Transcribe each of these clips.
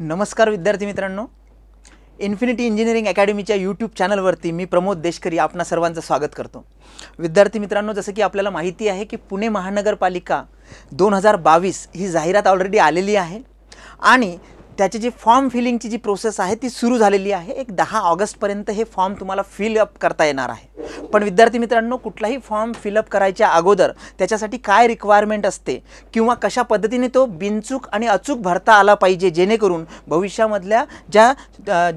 नमस्कार विद्यार्थी मित्रांनो इन्फिनिटी इंजिनिअरिंग अकॅडमीच्या यूट्यूब चॅनलवरती मी प्रमोद देशकरी आपणा सर्वांचं स्वागत करतो विद्यार्थी मित्रांनो जसं की आपल्याला माहिती आहे की पुणे महानगरपालिका दोन हजार बावीस ही जाहिरात ऑलरेडी आलेली आहे आणि त्याची जी फॉर्म फिलिंगची जी प्रोसेस आहे ती सुरू झालेली आहे एक दहा ऑगस्टपर्यंत हे फॉर्म तुम्हाला फिलअप करता येणार आहे पण विद्यार्थी मित्रांनो कुठलाही फॉर्म फिलअप करायच्या अगोदर त्याच्यासाठी काय रिक्वायरमेंट असते किंवा कशा पद्धतीने तो बिनचूक आणि अचूक भरता आला पाहिजे जेणेकरून भविष्यामधल्या ज्या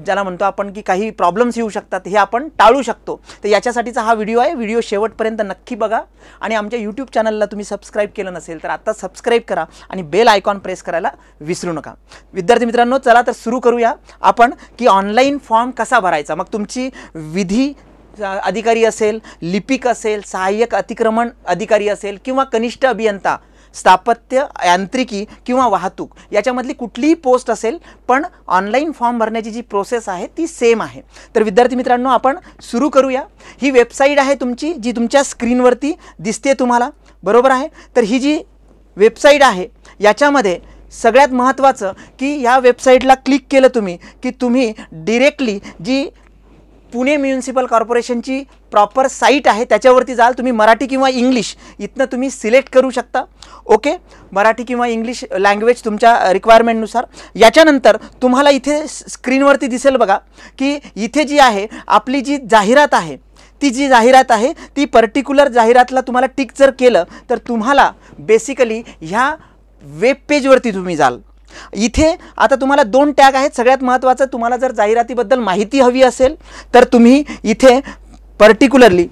ज्याला म्हणतो आपण की काही प्रॉब्लेम्स येऊ शकतात हे आपण टाळू शकतो तर याच्यासाठीचा हा व्हिडिओ आहे व्हिडिओ शेवटपर्यंत नक्की बघा आणि आमच्या यूट्यूब चॅनलला तुम्ही सबस्क्राईब केलं नसेल तर आत्ता सबस्क्राईब करा आणि बेल आयकॉन प्रेस करायला विसरू नका विद्यार्थी विद्यार्थी मित्रांनो चला तर सुरू करूया आपण की ऑनलाईन फॉर्म कसा भरायचा मग तुमची विधी अधिकारी असेल लिपिक असेल सहाय्यक अतिक्रमण अधिकारी असेल किंवा कनिष्ठ अभियंता स्थापत्य यांत्रिकी किंवा वाहतूक याच्यामधली कुठलीही पोस्ट असेल पण ऑनलाईन फॉर्म भरण्याची जी प्रोसेस आहे ती सेम आहे तर विद्यार्थी मित्रांनो आपण सुरू करूया ही वेबसाईट आहे तुमची जी तुमच्या स्क्रीनवरती दिसते तुम्हाला बरोबर आहे तर ही जी वेबसाईट आहे याच्यामध्ये सगळ्यात महत्त्वाचं की ह्या वेबसाईटला क्लिक केलं तुम्ही की तुम्ही डिरेक्टली जी पुणे म्युन्सिपल कॉर्पोरेशनची प्रॉपर साईट आहे त्याच्यावरती जाल तुम्ही मराठी किंवा इंग्लिश इथनं तुम्ही सिलेक्ट करू शकता ओके मराठी किंवा इंग्लिश लँग्वेज तुमच्या रिक्वायरमेंटनुसार याच्यानंतर तुम्हाला इथे स्क्रीनवरती दिसेल बघा की इथे जी आहे आपली जी जाहिरात आहे ती जी जाहिरात आहे ती पर्टिक्युलर जाहिरातला तुम्हाला टिक जर केलं तर तुम्हाला बेसिकली ह्या वेब पेजवरती तुम्ही जाल इथे आता तुम्हाला दोन टॅग आहेत सगळ्यात महत्त्वाचं तुम्हाला जर जाहिरातीबद्दल माहिती हवी असेल तर तुम्ही इथे पर्टिक्युलरली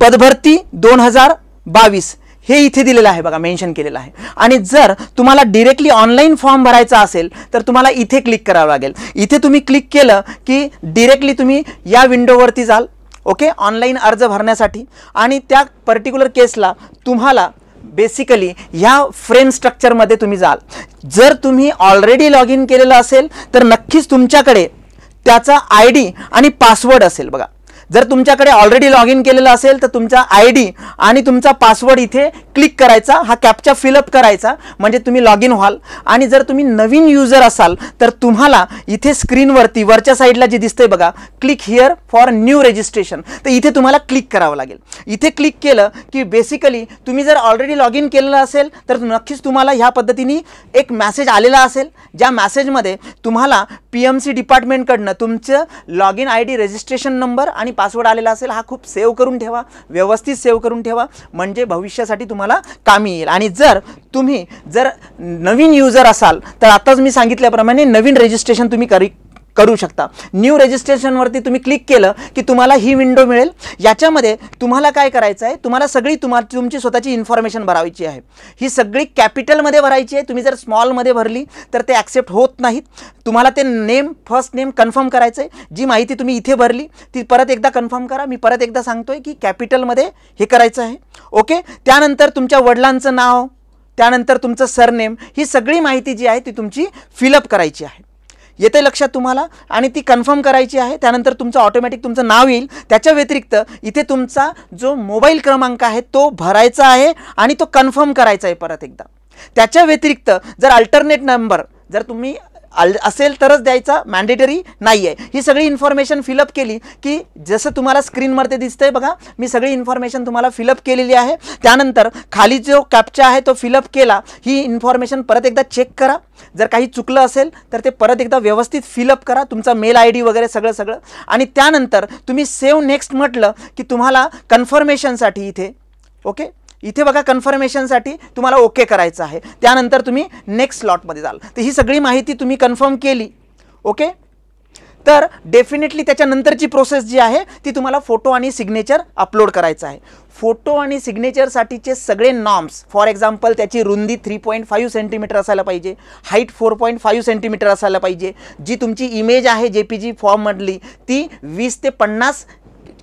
पदभरती दोन हजार बावीस हे इथे दिलेलं आहे बघा मेन्शन केलेलं आहे आणि जर तुम्हाला डिरेक्टली ऑनलाईन फॉर्म भरायचा असेल तर तुम्हाला इथे क्लिक करावं लागेल इथे तुम्ही क्लिक केलं की डिरेक्टली तुम्ही या विंडोवरती जाल ओके ऑनलाईन अर्ज भरण्यासाठी आणि त्या पर्टिक्युलर केसला तुम्हाला बेसिकली ह्या फ्रेम स्ट्रक्चरमध्ये तुम्ही जाल जर तुम्ही ऑलरेडी लॉग इन केलेलं असेल तर नक्कीच तुमच्याकडे त्याचा आय डी आणि पासवर्ड असेल बघा जर तुमच्याकडे ऑलरेडी लॉग इन केलेलं असेल तर तुमचा आय डी आणि तुमचा पासवर्ड इथे क्लिक करायचा हा कॅपचा फिलअप करायचा म्हणजे तुम्ही लॉग इन व्हाल आणि जर तुम्ही नवीन युजर असाल तर तुम्हाला इथे स्क्रीनवरती वरच्या साईडला जे दिसतंय बघा click here for new registration तर इथे तुम्हाला क्लिक करावं लागेल इथे क्लिक केलं की बेसिकली तुम्ही जर ऑलरेडी लॉग इन केलेलं असेल तर नक्कीच तुम्हाला ह्या पद्धतीने एक मॅसेज आलेला असेल ज्या मॅसेजमध्ये तुम्हाला पी एम सी डिपार्टमेंटकडनं तुमचं log in I D registration number आणि पासवर्ड आलेला असेल हा खूप सेव्ह करून ठेवा व्यवस्थित सेव्ह करून ठेवा म्हणजे भविष्यासाठी तुम्हाला कामी येईल आणि जर तुम्ही जर नवीन युजर असाल तर आत्ताच मी सांगितल्याप्रमाणे नवीन रजिस्ट्रेशन तुम्ही करी करू शकता न्यू रजिस्ट्रेशनवरती तुम्ही क्लिक केलं की तुम्हाला ही विंडो मिळेल याच्यामध्ये तुम्हाला काय करायचं आहे तुम्हाला सगळी तुम्हा तुमची स्वतःची इन्फॉर्मेशन भरायची आहे ही सगळी कॅपिटलमध्ये भरायची आहे तुम्ही जर स्मॉलमध्ये भरली तर ते ॲक्सेप्ट होत नाहीत तुम्हाला ते नेम फर्स्ट नेम कन्फर्म करायचं आहे जी माहिती तुम्ही इथे भरली ती परत एकदा कन्फर्म करा मी परत एकदा सांगतोय की कॅपिटलमध्ये हे करायचं आहे ओके त्यानंतर तुमच्या वडिलांचं नाव त्यानंतर तुमचं सरनेम ही सगळी माहिती जी आहे ती तुमची फिलअप करायची आहे येते लक्षात तुम्हाला आणि ती कन्फर्म करायची आहे त्यानंतर तुमचं ऑटोमॅटिक तुमचं नाव येईल त्याच्या व्यतिरिक्त इथे तुमचा जो मोबाईल क्रमांक आहे तो भरायचा आहे आणि तो कन्फर्म करायचा आहे परत एकदा त्याच्या व्यतिरिक्त जर अल्टरनेट नंबर जर तुम्ही असेल तरच द्यायचा मॅन्डेटरी नाही आहे ही सगळी इन्फॉर्मेशन फिलअप केली की जसं तुम्हाला स्क्रीनवरती दिसतंय बघा मी सगळी इन्फॉर्मेशन तुम्हाला फिलअप केलेली आहे त्यानंतर खाली जो कॅप्चा आहे तो फिलअप केला ही इन्फॉर्मेशन परत एकदा चेक करा जर काही चुकलं असेल तर ते परत एकदा व्यवस्थित फिलअप करा तुमचा मेल आय डी वगैरे सगळं सगळं आणि त्यानंतर तुम्ही सेव्ह नेक्स्ट म्हटलं की तुम्हाला कन्फर्मेशनसाठी इथे ओके इथे बघा कन्फर्मेशनसाठी तुम्हाला ओके करायचं आहे त्यानंतर तुम्ही नेक्स्ट स्लॉटमध्ये जाल तर ही सगळी माहिती तुम्ही कन्फर्म केली ओके तर डेफिनेटली त्याच्यानंतरची प्रोसेस जी आहे ती तुम्हाला फोटो आणि सिग्नेचर अपलोड करायचं आहे फोटो आणि सिग्नेचरसाठीचे सगळे नॉर्म्स फॉर एक्झाम्पल त्याची रुंदी थ्री पॉईंट फाईव्ह सेंटीमीटर असायला पाहिजे height four point five centimetre असायला पाहिजे जी तुमची इमेज आहे जे पी जी फॉर्ममधली ती वीस ते पन्नास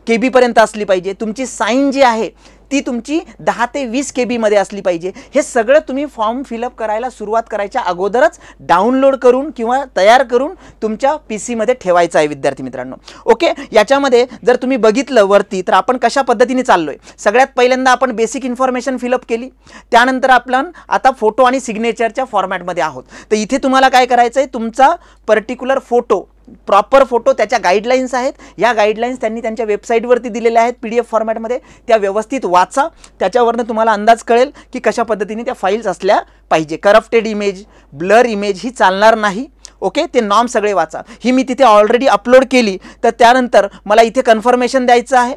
के बीपर्यंत असली पाहिजे तुमची साईन जी आहे ती तुमची दहा ते वीस के बीमध्ये असली पाहिजे हे सगळं तुम्ही फॉर्म फिलअप करायला सुरुवात करायच्या अगोदरच डाउनलोड करून किंवा तयार करून तुमच्या पी सीमध्ये ठेवायचं आहे विद्यार्थी मित्रांनो ओके याच्यामध्ये जर तुम्ही बघितलं वरती तर आपण कशा पद्धतीने चाललो आहे सगळ्यात पहिल्यांदा आपण बेसिक इन्फॉर्मेशन फिलअप केली त्यानंतर आपण आता फोटो आणि सिग्नेचरच्या फॉर्मॅटमध्ये आहोत तर इथे तुम्हाला काय करायचं आहे तुमचा पर्टिक्युलर फोटो प्रॉपर फोटो त्याच्या गाईडलाईन्स आहेत या गाईडलाईन्स त्यांनी त्यांच्या वेबसाईटवरती दिलेल्या आहेत पी डी एफ फॉर्मॅटमध्ये त्या व्यवस्थित वाचा त्याच्यावरनं तुम्हाला अंदाज कळेल की कशा पद्धतीने त्या फाईल्स असल्या पाहिजे करप्टेड इमेज ब्लर इमेज ही चालणार नाही ओके ते नॉम सगळे वाचा ही मी तिथे ऑलरेडी अपलोड केली तर त्यानंतर मला इथे कन्फर्मेशन द्यायचं आहे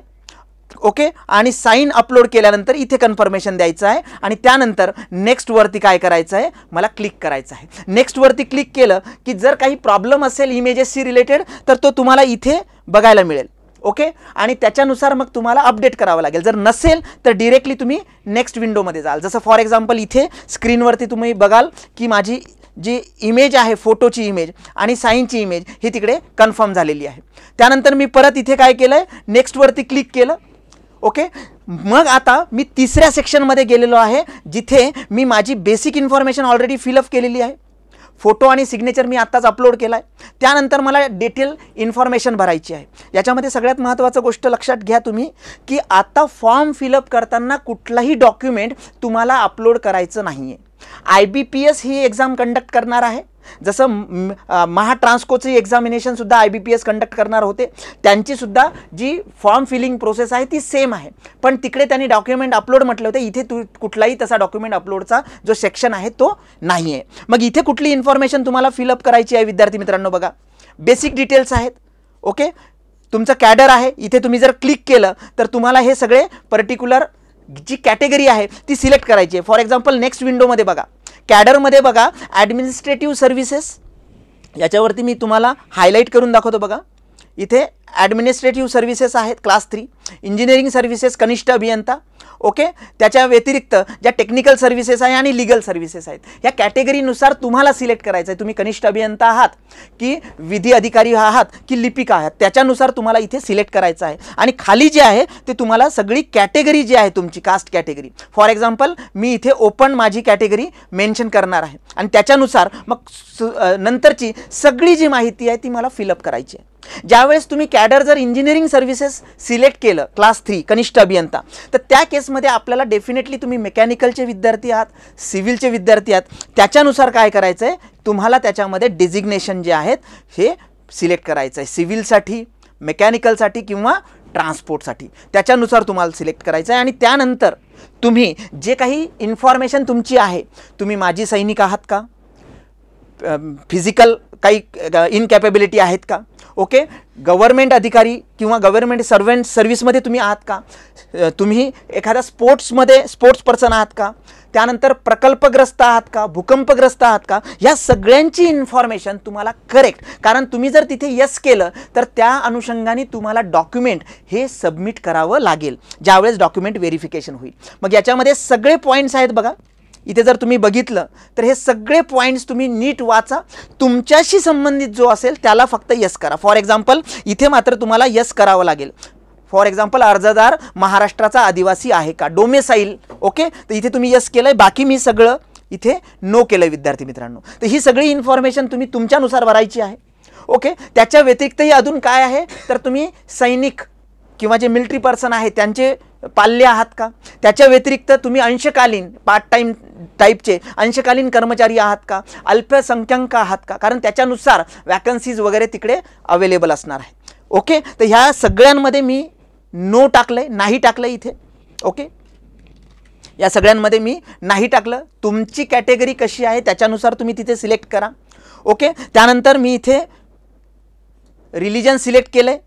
ओके आणि साईन अपलोड केल्यानंतर इथे कन्फर्मेशन द्यायचं आहे आणि त्यानंतर नेक्स्टवरती काय करायचं आहे मला क्लिक करायचं आहे नेक्स्टवरती क्लिक केलं की जर काही प्रॉब्लेम असेल इमेजेसशी रिलेटेड तर तो तुम्हाला इथे बघायला मिळेल ओके आणि त्याच्यानुसार मग तुम्हाला अपडेट करावं लागेल जर नसेल तर डिरेक्टली तुम्ही नेक्स्ट विंडोमध्ये जाल जसं फॉर एक्झाम्पल इथे स्क्रीनवरती तुम्ही बघाल की माझी जी इमेज आहे फोटोची इमेज आणि साईनची इमेज ही तिकडे कन्फर्म झालेली आहे त्यानंतर मी परत इथे काय केलं आहे नेक्स्टवरती क्लिक केलं ओके मग आता मी तिसऱ्या सेक्शनमध्ये गेलेलो आहे जिथे मी माझी बेसिक इन्फॉर्मेशन ऑलरेडी फिलअप केलेली आहे फोटो आणि सिग्नेचर मी आत्ताच अपलोड केला आहे त्यानंतर मला डिटेल इन्फॉर्मेशन भरायची आहे याच्यामध्ये सगळ्यात महत्त्वाचं गोष्ट लक्षात घ्या तुम्ही की आता फॉर्म फिलअप करताना कुठलाही डॉक्युमेंट तुम्हाला अपलोड करायचं नाही आहे आय बी पी एस ही एक्झाम कंडक्ट करणार आहे जसं महाट्रान्सकोची एक्झामिनेशनसुद्धा I B P S conduct करणार होते त्यांचीसुद्धा जी फॉर्म फिलिंग प्रोसेस आहे ती सेम आहे पण तिकडे त्यांनी डॉक्युमेंट अपलोड म्हटलं होतं इथे तू कुठलाही तसा डॉक्युमेंट अपलोडचा जो सेक्शन आहे तो नाही आहे मग इथे कुठली इन्फॉर्मेशन तुम्हाला फिलअप करायची आहे विद्यार्थी मित्रांनो बघा बेसिक डिटेल्स आहेत ओके तुमचं कॅडर आहे इथे तुम्ही जर क्लिक केलं तर तुम्हाला हे सगळे पर्टिक्युलर जी कॅटेगरी आहे ती सिलेक्ट करायची आहे फॉर एक्झाम्पल नेक्स्ट विंडोमध्ये बघा कॅडरमध्ये बघा ॲडमिनिस्ट्रेटिव्ह सर्व्हिसेस याच्यावरती मी तुम्हाला हायलाईट करून दाखवतो बघा इथे ॲडमिनिस्ट्रेटिव्ह सर्व्हिसेस आहेत क्लास थ्री इंजिनिअरिंग सर्व्हिसेस कनिष्ठ अभियंता ओके त्याच्या व्यतिरिक्त ज्या टेक्निकल सर्व्हिसेस आहे आणि लिगल सर्व्हिसेस आहेत ह्या कॅटेगरीनुसार तुम्हाला सिलेक्ट करायचं आहे तुम्ही कनिष्ठ अभियंता आहात की विधी अधिकारी आहात की लिपिका आहात त्याच्यानुसार तुम्हाला इथे सिलेक्ट करायचं आहे आणि खाली जे आहे ते तुम्हाला सगळी कॅटेगरी जी आहे तुमची कास्ट कॅटेगरी फॉर एक्झाम्पल मी इथे ओपन माझी कॅटेगरी मेन्शन करणार आहे आणि त्याच्यानुसार मग नंतरची सगळी जी माहिती आहे ती मला फिलअप करायची आहे ज्यावेळेस तुम्ही कॅडर जर इंजिनिअरिंग सर्व्हिसेस सिलेक्ट केलं क्लास थ्री कनिष्ठ अभियंता तर त्या केसमध्ये आपल्याला डेफिनेटली तुम्ही मेकॅनिकलचे विद्यार्थी आहात सिव्हिलचे विद्यार्थी आहात त्याच्यानुसार काय करायचं आहे तुम्हाला त्याच्यामध्ये डेझिग्नेशन जे आहेत हे सिलेक्ट करायचं आहे सिव्हिलसाठी मेकॅनिकलसाठी किंवा ट्रान्सपोर्टसाठी त्याच्यानुसार तुम्हाला सिलेक्ट करायचं आहे आणि त्यानंतर तुम्ही जे काही इन्फॉर्मेशन तुमची आहे तुम्ही माजी सैनिक आहात का फिजिकल काही इनकॅपेबिलिटी आहेत का ओके गव्हर्मेंट अधिकारी किंवा गव्हर्मेंट सर्वेंट सर्व्हिसमध्ये तुम्ही आहात का तुम्ही एखाद्या स्पोर्ट्समध्ये स्पोर्ट्स पर्सन आहात का त्यानंतर प्रकल्पग्रस्त आहात का भूकंपग्रस्त आहात का या सगळ्यांची इन्फॉर्मेशन तुम्हाला करेक्ट कारण तुम्ही जर तिथे यस केलं तर त्या अनुषंगाने तुम्हाला डॉक्युमेंट हे सबमिट करावं लागेल ज्यावेळेस डॉक्युमेंट व्हेरिफिकेशन होईल मग याच्यामध्ये सगळे पॉईंट्स आहेत बघा इथे जर तुम्ही बघितलं तर हे सगळे पॉईंट्स तुम्ही नीट वाचा तुमच्याशी संबंधित जो असेल त्याला फक्त यस करा फॉर एक्झाम्पल इथे मात्र तुम्हाला यस करावं लागेल फॉर एक्झाम्पल अर्जदार महाराष्ट्राचा आदिवासी आहे का डोमेसाईल ओके तर इथे तुम्ही यस केलं आहे बाकी मी सगळं इथे नो केलं विद्यार्थी मित्रांनो तर ही सगळी इन्फॉर्मेशन तुम्ही तुमच्यानुसार भरायची आहे ओके त्याच्या व्यतिरिक्तही अजून काय आहे तर तुम्ही सैनिक किंवा जे मिलिट्री पर्सन आहे त्यांचे पाले आहात का त्याच्या व्यतिरिक्त तुम्ही अंशकालीन पार्ट टाईम टाईपचे अंशकालीन कर्मचारी आहात का अल्पसंख्याक आहात का कारण त्याच्यानुसार वॅकन्सीज वगैरे तिकडे अवेलेबल असणार आहे ओके तर ह्या सगळ्यांमध्ये मी नो टाकलं आहे नाही टाकलं इथे ओके या सगळ्यांमध्ये मी नाही टाकलं तुमची कॅटेगरी कशी आहे त्याच्यानुसार तुम्ही तिथे सिलेक्ट करा ओके त्यानंतर मी इथे रिलिजन सिलेक्ट केलं आहे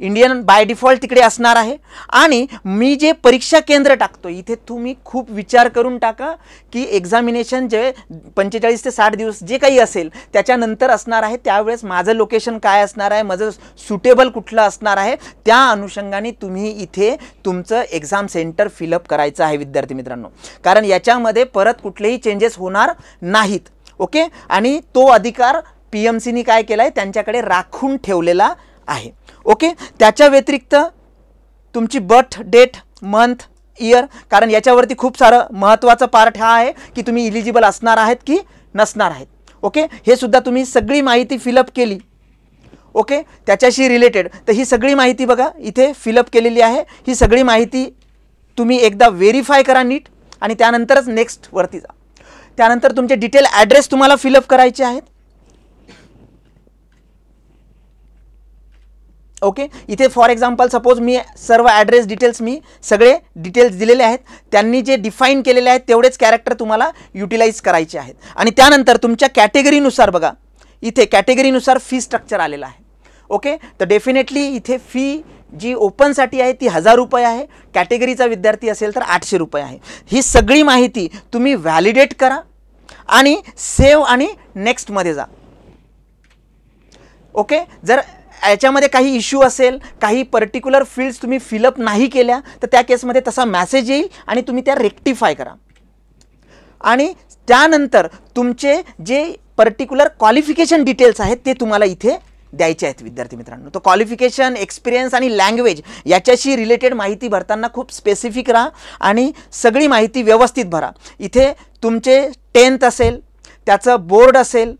इंडियन बाय डिफॉल्ट तिकडे असणार आहे आणि मी जे परीक्षा केंद्र टाकतो इथे तुम्ही खूप विचार करून टाका की एक्झामिनेशन जे पंचेचाळीस ते साठ दिवस जे काही असेल त्याच्यानंतर असणार आहे त्यावेळेस माझं लोकेशन काय असणार आहे माझं सुटेबल कुठलं असणार आहे त्या अनुषंगाने तुम्ही इथे तुमचं एक्झाम सेंटर फिलअप करायचं आहे विद्यार्थी मित्रांनो कारण याच्यामध्ये परत कुठलेही चेंजेस होणार नाहीत ओके आणि तो अधिकार पी एम सीनी काय केला आहे त्यांच्याकडे राखून ठेवलेला आहे ओके त्याच्या व्यतिरिक्त तुमची बर्थ डेट मंथ इयर कारण याच्यावरती खूप सारं महत्त्वाचं पार्ट हा आहे की तुम्ही इलिजिबल असणार आहेत की नसणार आहेत ओके हे सुद्धा तुम्ही सगळी माहिती फिलअप केली ओके त्याच्याशी रिलेटेड तर ही सगळी माहिती बघा इथे फिलअप केलेली आहे ही सगळी माहिती तुम्ही एकदा व्हेरीफाय करा नीट आणि त्यानंतरच नेक्स्टवरती जा त्यानंतर तुमचे डिटेल ॲड्रेस तुम्हाला फिलअप करायचे आहेत ओके इथे फॉर एक्झाम्पल सपोज मी सर्व ॲड्रेस डिटेल्स मी सगळे डिटेल्स दिलेले आहेत त्यांनी जे डिफाईन केलेले आहेत तेवढेच कॅरेक्टर तुम्हाला युटिलाइज करायचे आहेत आणि त्यानंतर तुमच्या कॅटेगरीनुसार बघा इथे कॅटेगरीनुसार फी स्ट्रक्चर आलेलं आहे ओके तर डेफिनेटली इथे फी जी ओपनसाठी आहे ती हजार रुपये आहे कॅटेगरीचा विद्यार्थी असेल तर आठशे रुपये आहे ही सगळी माहिती तुम्ही व्हॅलिडेट करा आणि सेव्ह आणि नेक्स्टमध्ये जा ओके जर याच्यामध्ये काही इश्यू असेल काही पर्टिक्युलर फील्ड्स तुम्ही फिलअप नाही केल्या तर त्या केसमध्ये तसा मॅसेज येईल आणि तुम्ही त्या रेक्टिफाय करा आणि त्यानंतर तुमचे जे पर्टिक्युलर क्वालिफिकेशन डिटेल्स आहेत ते तुम्हाला इथे द्यायचे आहेत विद्यार्थी मित्रांनो तो क्वालिफिकेशन एक्सपिरियन्स आणि लँग्वेज याच्याशी रिलेटेड माहिती भरताना खूप स्पेसिफिक राहा आणि सगळी माहिती व्यवस्थित भरा इथे तुमचे टेन्थ असेल त्याचं बोर्ड असेल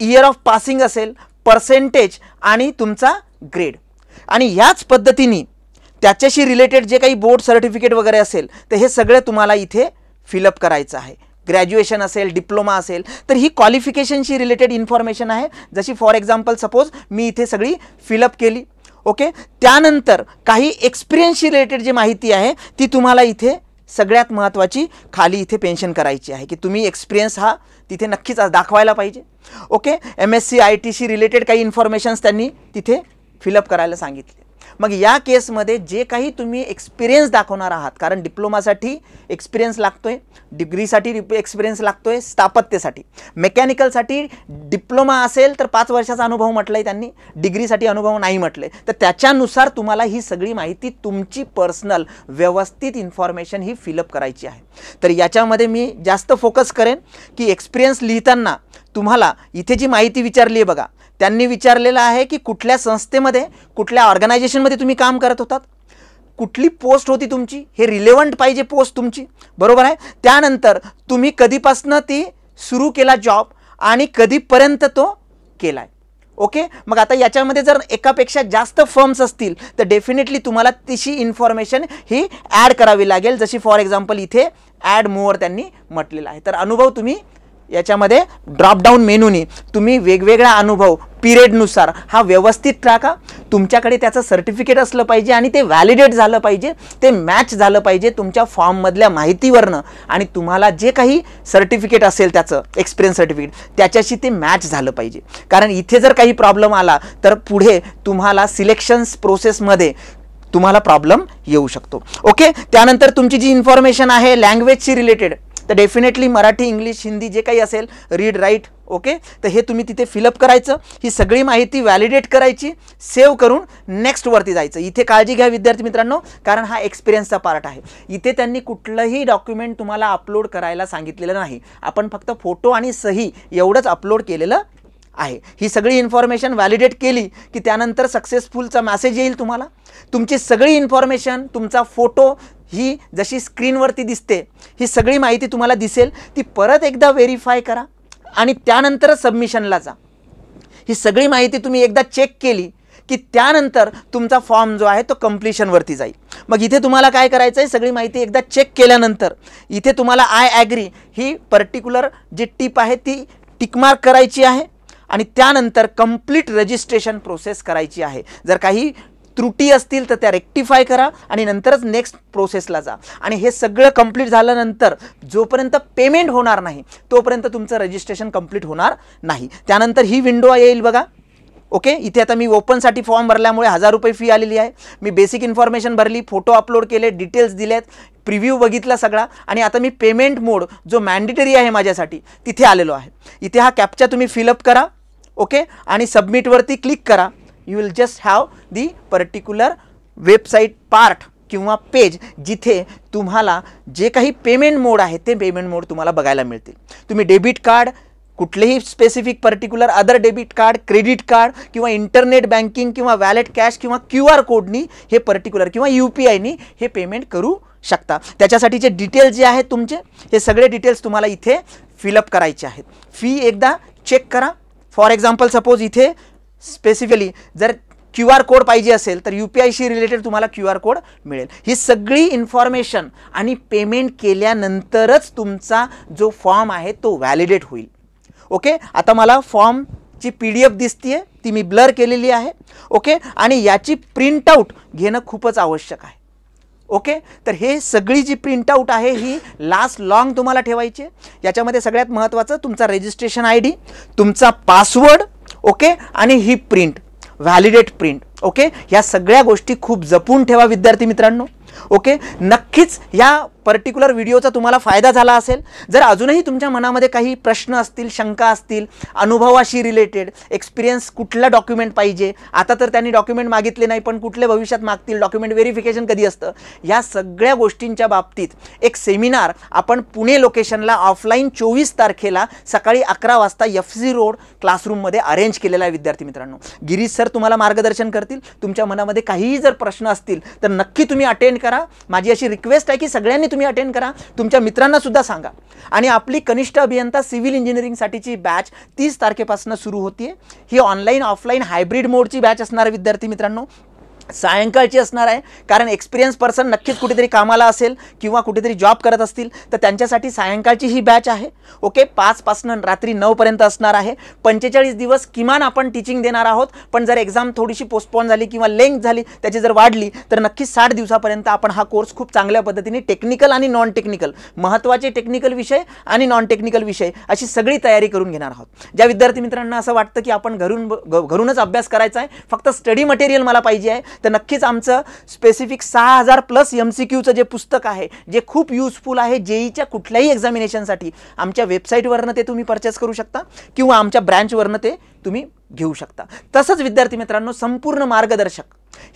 इयर ऑफ पासिंग असेल पर्सेंटेज आणि तुमचा ग्रेड आणि याच पद्धतीने त्याच्याशी रिलेटेड जे काही बोर्ड सर्टिफिकेट वगैरे असेल तर हे सगळं तुम्हाला इथे फिलअप करायचं आहे ग्रॅज्युएशन असेल डिप्लोमा असेल तर ही क्वालिफिकेशनशी रिलेटेड इन्फॉर्मेशन आहे जशी फॉर एक्झाम्पल सपोज मी इथे सगळी फिलअप केली ओके त्यानंतर काही एक्सपिरियन्सशी रिलेटेड जी माहिती आहे ती तुम्हाला इथे सगळ्यात महत्त्वाची खाली इथे पेन्शन करायची आहे की तुम्ही एक्सपिरियन्स हा तिथे नक्कीच दाखवायला पाहिजे okay M S C I टीशी रिलेटेड काही इन्फॉर्मेशन्स त्यांनी तिथे फिलअप करायला सांगितले मग या केसमध्ये जे काही तुम्ही एक्सपिरियन्स दाखवणार आहात कारण डिप्लोमासाठी एक्सपिरियन्स लागतोय आहे डिग्रीसाठी एक्सपिरियन्स लागतो आहे स्थापत्यसाठी मेकॅनिकलसाठी डिप्लोमा असेल तर पाच वर्षाचा अनुभव म्हटलंय आहे त्यांनी डिग्रीसाठी अनुभव नाही म्हटले तर त्याच्यानुसार तुम्हाला ही सगळी माहिती तुमची पर्सनल व्यवस्थित इन्फॉर्मेशन ही फिलअप करायची आहे तर याच्यामध्ये मी जास्त फोकस करेन की एक्सपिरियन्स लिहिताना तुम्हाला इथे जी माहिती विचारली आहे बघा त्यांनी विचारलेलं आहे की कुठल्या संस्थेमध्ये कुठल्या ऑर्गनायझेशनमध्ये तुम्ही काम करत होतात कुठली पोस्ट होती तुमची हे रिलेवंट पाहिजे पोस्ट तुमची बरोबर आहे त्यानंतर तुम्ही कधीपासनं ती सुरू केला जॉब आणि कधीपर्यंत तो केला आहे ओके मग आता याच्यामध्ये जर एकापेक्षा जास्त फर्म्स असतील तर डेफिनेटली तुम्हाला तिशी इन्फॉर्मेशन ही ॲड करावी लागेल जशी फॉर एक्झाम्पल इथे ॲड मोअर त्यांनी म्हटलेलं आहे तर अनुभव तुम्ही याच्यामध्ये ड्रॉपडाऊन मेनूनी तुम्ही वेगवेगळा अनुभव पिरियडनुसार हा व्यवस्थित टाका तुमच्याकडे त्याचं सर्टिफिकेट असलं पाहिजे आणि ते व्हॅलिडेट झालं पाहिजे ते मॅच झालं पाहिजे तुमच्या फॉर्ममधल्या माहितीवरनं आणि तुम्हाला जे काही सर्टिफिकेट असेल त्याचं एक्सपिरियन्स सर्टिफिकेट त्याच्याशी ते मॅच झालं पाहिजे कारण इथे जर काही प्रॉब्लेम आला तर पुढे तुम्हाला सिलेक्शन्स प्रोसेसमध्ये तुम्हाला प्रॉब्लेम येऊ शकतो ओके त्यानंतर तुमची जी इन्फॉर्मेशन आहे लँग्वेजशी रिलेटेड तर डेफिनेटली मराठी इंग्लिश हिंदी जे काही असेल रीड राईट ओके तर हे तुम्ही तिथे फिलअप करायचं ही सगळी माहिती व्हॅलिडेट करायची सेव्ह करून नेक्स्टवरती जायचं इथे काळजी घ्या विद्यार्थी मित्रांनो कारण हा एक्सपिरियन्सचा पार्ट आहे इथे त्यांनी कुठलंही डॉक्युमेंट तुम्हाला अपलोड करायला सांगितलेलं नाही आपण फक्त फोटो आणि सही एवढंच अपलोड केलेलं आहे ही सगळी इन्फॉर्मेशन व्हॅलिडेट केली की त्यानंतर सक्सेसफुलचा मॅसेज येईल तुम्हाला तुमची सगळी इन्फॉर्मेशन तुमचा फोटो ही जशी स्क्रीनवरती दिसते ही सगळी माहिती तुम्हाला दिसेल ती परत एकदा व्हेरीफाय करा आणि त्यानंतर सबमिशनला जा ही सगळी माहिती तुम्ही एकदा चेक केली की त्यानंतर तुमचा फॉर्म जो आहे तो कम्प्लिशनवरती जाईल मग इथे तुम्हाला काय करायचं आहे सगळी माहिती एकदा चेक केल्यानंतर इथे तुम्हाला आय ॲग्री ही पर्टिक्युलर जी टीप आहे ती टिकमार्क करायची आहे आणि त्यानंतर कंप्लीट रजिस्ट्रेशन प्रोसेस करायची आहे जर काही त्रुटी असतील तर त्या रेक्टिफाय करा आणि नंतरच नेक्स्ट प्रोसेसला जा आणि हे सगळं कंप्लीट झाल्यानंतर जोपर्यंत पेमेंट होणार नाही तोपर्यंत तुमचं रजिस्ट्रेशन कंप्लीट होणार नाही त्यानंतर ही विंडो येईल बघा ओके इथे आता मी ओपनसाठी फॉर्म भरल्यामुळे हजार रुपये फी आलेली आहे मी बेसिक इन्फॉर्मेशन भरली फोटो अपलोड केले डिटेल्स दिलेत प्रिव्ह्यू बघितला सगळा आणि आता मी पेमेंट मोड जो मॅन्डेटरी आहे माझ्यासाठी तिथे आलेलो आहे इथे हा कॅपचा तुम्ही फिलअप करा ओके आणि सबमिटवरती क्लिक करा you will just have the particular website part किंवा पेज जिथे तुम्हाला जे काही पेमेंट मोड आहे ते पेमेंट मोड तुम्हाला बघायला मिळतील तुम्ही डेबिट कार्ड कुठलेही specific particular other debit card credit card किंवा इंटरनेट बँकिंग किंवा वॅलेट कॅश किंवा क्यू आर कोडनी हे पर्टिक्युलर किंवा यू पी आयनी हे पेमेंट करू शकता त्याच्यासाठी जे डिटेल्स जे आहेत तुमचे हे सगळे डिटेल्स तुम्हाला इथे फिलअप करायचे आहेत फी एकदा चेक करा फॉर एक्झाम्पल सपोज इथे स्पेसिफिकली जर क्यू आर कोड पाहिजे असेल तर यू पी आयशी रिलेटेड तुम्हाला क्यू आर कोड मिळेल ही सगळी इन्फॉर्मेशन आणि पेमेंट केल्यानंतरच तुमचा जो फॉर्म आहे तो व्हॅलिडेट होईल ओके आता मला फॉर्मची पी डी एफ दिसते ती मी ब्लर केलेली आहे ओके आणि याची प्रिंटआउट घेणं खूपच आवश्यक आहे ओके तर हे सगळी जी प्रिंटआउट आहे ही लास्ट लाँग तुम्हाला ठेवायची याच्यामध्ये सगळ्यात महत्त्वाचं तुमचा रजिस्ट्रेशन आय डी तुमचा पासवर्ड ओके आणि ही प्रिंट व्हॅलिडेट प्रिंट ओके ह्या सगळ्या गोष्टी खूप जपून ठेवा विद्यार्थी मित्रांनो ओके नक्कीच या पर्टिक्युलर व्हिडिओचा तुम्हाला फायदा झाला असेल जर अजूनही तुमच्या मनामध्ये काही प्रश्न असतील शंका असतील अनुभवाशी रिलेटेड एक्सपिरियन्स कुठला डॉक्युमेंट पाहिजे आता तर त्यांनी डॉक्युमेंट मागितले नाही पण कुठले भविष्यात मागतील डॉक्युमेंट व्हेरिफिकेशन कधी असतं या सगळ्या गोष्टींच्या बाबतीत एक सेमिनार आपण पुणे लोकेशनला ऑफलाईन चोवीस तारखेला सकाळी अकरा वाजता एफ सी रोड क्लासरूममध्ये अरेंज केलेला आहे विद्यार्थी मित्रांनो गिरीश सर तुम्हाला मार्गदर्शन करतील तुमच्या मनामध्ये काहीही जर प्रश्न असतील तर नक्की तुम्ही अटेंड करा माझी अशी रिक्वेस्ट आहे की सगळ्यांनी तुम्ही अटेंड करा तुमच्या मित्रांना सुद्धा सांगा आणि आपली कनिष्ठ अभियंता सिव्हिल इंजिनिअरिंगसाठीची बॅच तीस तारखेपासून सुरू होती ही ऑनलाईन ऑफलाईन हायब्रिड मोडची बॅच असणार विद्यार्थी मित्रांनो सायंकाळची असणार आहे कारण एक्सपिरियन्स पर्सन नक्कीच कुठेतरी कामाला असेल किंवा कुठेतरी जॉब करत असतील तर त्यांच्यासाठी सायंकाळची ही बॅच आहे ओके पाचपासनं रात्री नऊपर्यंत असणार आहे पंचेचाळीस दिवस किमान आपण टीचिंग देणार आहोत पण जर एक्झाम थोडीशी पोस्टपोन झाली किंवा लेंथ झाली त्याची जर वाढली तर नक्कीच साठ दिवसापर्यंत आपण हा कोर्स खूप चांगल्या पद्धतीने टेक्निकल आणि नॉन टेक्निकल महत्त्वाचे टेक्निकल विषय आणि नॉन टेक्निकल विषय अशी सगळी तयारी करून घेणार आहोत ज्या विद्यार्थी मित्रांना असं वाटतं की आपण घरून घरूनच अभ्यास करायचा आहे फक्त स्टडी मटेरियल मला पाहिजे आहे तर नक्कीच आमचं स्पेसिफिक सहा हजार प्लस एम सी क्यूचं जे पुस्तक आहे जे खूप युजफुल आहे जेईच्या कुठल्याही एक्झामिनेशनसाठी आमच्या वेबसाईटवरनं ते तुम्ही परचेस करू शकता किंवा आमच्या ब्रँचवरनं ते तुम्ही घेऊ शकता तसंच विद्यार्थी मित्रांनो संपूर्ण मार्गदर्शक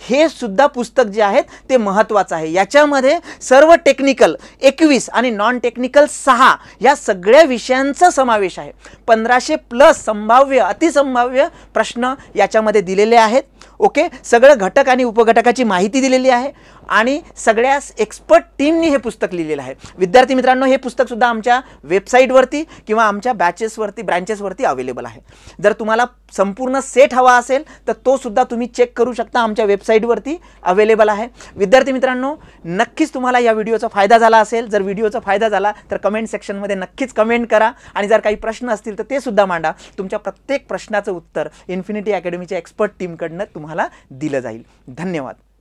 हे सुद्धा पुस्तक जे आहेत ते महत्त्वाचं आहे याच्यामध्ये सर्व टेक्निकल एकवीस आणि नॉन टेक्निकल सहा या सगळ्या विषयांचा समावेश आहे पंधराशे प्लस संभाव्य अतिसंभाव्य प्रश्न याच्यामध्ये दिलेले आहेत ओके सगळं घटक आणि उपघटकाची माहिती दिलेली आहे आणि सगळ्या एक्सपर्ट टीमनी हे पुस्तक लिहिलेलं आहे विद्यार्थी मित्रांनो हे पुस्तकसुद्धा आमच्या वेबसाईटवरती किंवा आमच्या बॅचेसवरती ब्रँचेसवरती अवेलेबल आहे जर तुम्हाला संपूर्ण सेट हवा असेल तर तो सुद्धा तुम्ही चेक करू शकता आमच्या वेबसाईटवरती अवेलेबल आहे विद्यार्थी मित्रांनो नक्कीच तुम्हाला या व्हिडिओचा फायदा झाला असेल जर व्हिडिओचा फायदा झाला तर कमेंट सेक्शनमध्ये नक्कीच कमेंट करा आणि जर काही प्रश्न असतील तर ते सुद्धा मांडा तुमच्या प्रत्येक प्रश्नाचं उत्तर इन्फिनिटी अकॅडमीच्या एक्सपर्ट टीमकडनं तुम्हाला दिलं जाईल धन्यवाद